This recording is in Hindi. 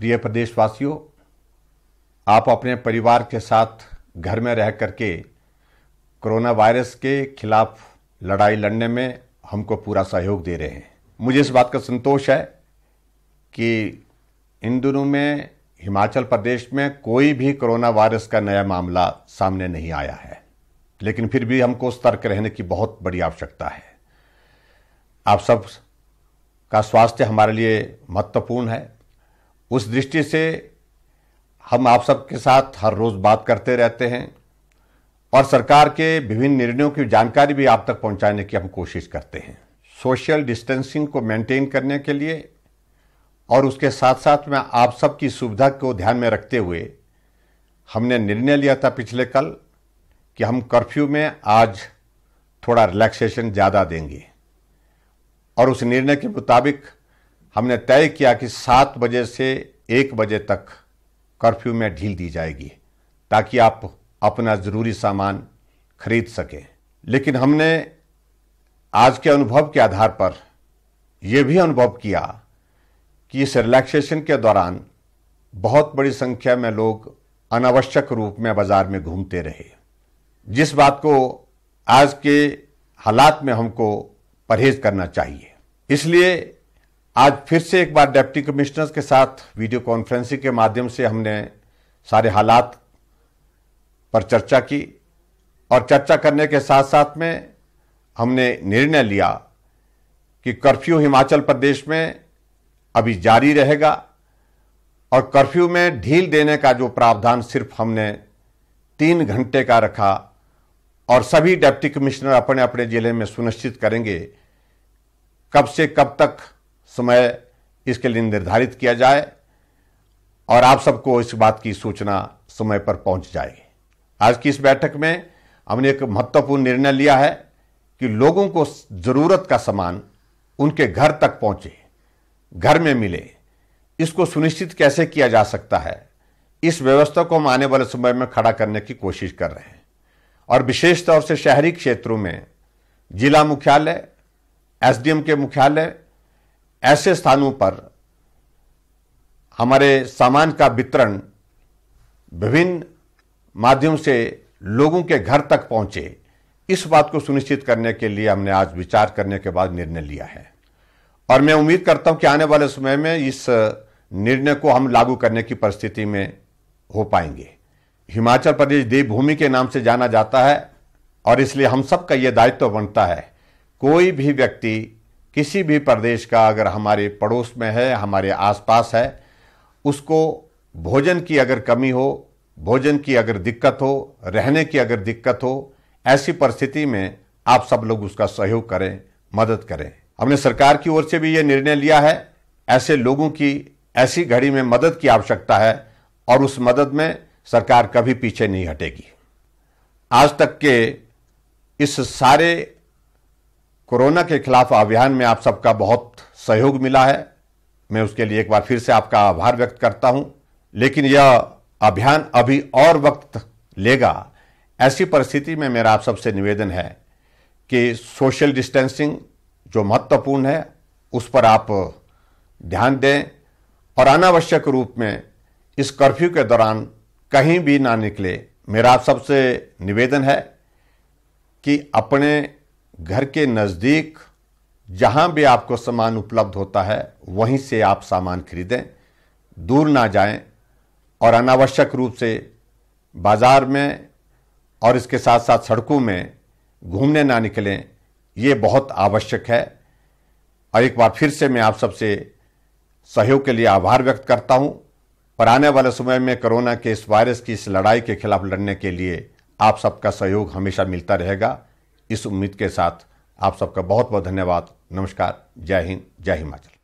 प्रिय प्रदेशवासियों आप अपने परिवार के साथ घर में रह करके कोरोना वायरस के खिलाफ लड़ाई लड़ने में हमको पूरा सहयोग दे रहे हैं मुझे इस बात का संतोष है कि इन दिनों में हिमाचल प्रदेश में कोई भी कोरोना वायरस का नया मामला सामने नहीं आया है लेकिन फिर भी हमको सतर्क रहने की बहुत बड़ी आवश्यकता है आप सब का स्वास्थ्य हमारे लिए महत्वपूर्ण है उस दृष्टि से हम आप सबके साथ हर रोज़ बात करते रहते हैं और सरकार के विभिन्न निर्णयों की जानकारी भी आप तक पहुंचाने की हम कोशिश करते हैं सोशल डिस्टेंसिंग को मेंटेन करने के लिए और उसके साथ साथ में आप सबकी सुविधा को ध्यान में रखते हुए हमने निर्णय लिया था पिछले कल कि हम कर्फ्यू में आज थोड़ा रिलैक्सेशन ज़्यादा देंगे और उस निर्णय के मुताबिक हमने तय किया कि सात बजे से एक बजे तक कर्फ्यू में ढील दी जाएगी ताकि आप अपना ज़रूरी सामान खरीद सकें लेकिन हमने आज के अनुभव के आधार पर यह भी अनुभव किया कि इस रिलैक्सेशन के दौरान बहुत बड़ी संख्या में लोग अनावश्यक रूप में बाज़ार में घूमते रहे जिस बात को आज के हालात में हमको परहेज करना चाहिए इसलिए आज फिर से एक बार डेप्टी कमिश्नर्स के साथ वीडियो कॉन्फ्रेंसिंग के माध्यम से हमने सारे हालात पर चर्चा की और चर्चा करने के साथ साथ में हमने निर्णय लिया कि कर्फ्यू हिमाचल प्रदेश में अभी जारी रहेगा और कर्फ्यू में ढील देने का जो प्रावधान सिर्फ हमने तीन घंटे का रखा और सभी डिप्टी कमिश्नर अपने अपने जिले में सुनिश्चित करेंगे कब से कब तक समय इसके लिए निर्धारित किया जाए और आप सबको इस बात की सूचना समय पर पहुंच जाए आज की इस बैठक में हमने एक महत्वपूर्ण निर्णय लिया है कि लोगों को ज़रूरत का सामान उनके घर तक पहुंचे घर में मिले इसको सुनिश्चित कैसे किया जा सकता है इस व्यवस्था को हम आने वाले समय में खड़ा करने की कोशिश कर रहे हैं और विशेष तौर से शहरी क्षेत्रों में जिला मुख्यालय एसडीएम के मुख्यालय ऐसे स्थानों पर हमारे सामान का वितरण विभिन्न माध्यम से लोगों के घर तक पहुंचे इस बात को सुनिश्चित करने के लिए हमने आज विचार करने के बाद निर्णय लिया है और मैं उम्मीद करता हूं कि आने वाले समय में इस निर्णय को हम लागू करने की परिस्थिति में हो पाएंगे हिमाचल प्रदेश देवभूमि के नाम से जाना जाता है और इसलिए हम सबका यह दायित्व बनता है कोई भी व्यक्ति किसी भी प्रदेश का अगर हमारे पड़ोस में है हमारे आसपास है उसको भोजन की अगर कमी हो भोजन की अगर दिक्कत हो रहने की अगर दिक्कत हो ऐसी परिस्थिति में आप सब लोग उसका सहयोग करें मदद करें हमने सरकार की ओर से भी ये निर्णय लिया है ऐसे लोगों की ऐसी घड़ी में मदद की आवश्यकता है और उस मदद में सरकार कभी पीछे नहीं हटेगी आज तक के इस सारे कोरोना के खिलाफ अभियान में आप सबका बहुत सहयोग मिला है मैं उसके लिए एक बार फिर से आपका आभार व्यक्त करता हूं लेकिन यह अभियान अभी और वक्त लेगा ऐसी परिस्थिति में मेरा आप सबसे निवेदन है कि सोशल डिस्टेंसिंग जो महत्वपूर्ण है उस पर आप ध्यान दें और अनावश्यक रूप में इस कर्फ्यू के दौरान कहीं भी ना निकले मेरा आप सबसे निवेदन है कि अपने घर के नज़दीक जहाँ भी आपको सामान उपलब्ध होता है वहीं से आप सामान खरीदें दूर ना जाएं और अनावश्यक रूप से बाज़ार में और इसके साथ साथ सड़कों में घूमने ना निकलें ये बहुत आवश्यक है और एक बार फिर से मैं आप सबसे सहयोग के लिए आभार व्यक्त करता हूँ पर आने वाले समय में कोरोना के इस वायरस की इस लड़ाई के खिलाफ लड़ने के लिए आप सबका सहयोग हमेशा मिलता रहेगा इस उम्मीद के साथ आप सबका बहुत बहुत धन्यवाद नमस्कार जय हिंद जय हिमाचल